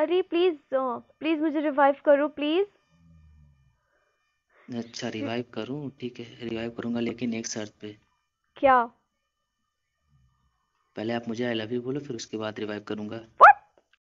अरे please please मुझे revive करो प्लीज अच्छा रिवाइव करूं ठीक है रिवाइव करूंगा लेकिन एक शर्त पे क्या पहले आप मुझे आई लव यू बोलो फिर उसके बाद रिवाइव करूंगा What?